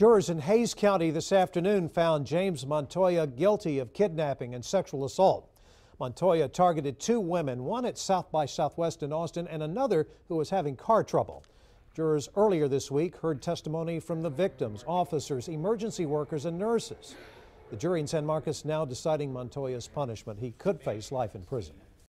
Jurors in Hays County this afternoon found James Montoya guilty of kidnapping and sexual assault. Montoya targeted two women, one at South by Southwest in Austin and another who was having car trouble. Jurors earlier this week heard testimony from the victims, officers, emergency workers, and nurses. The jury in San Marcos now deciding Montoya's punishment. He could face life in prison.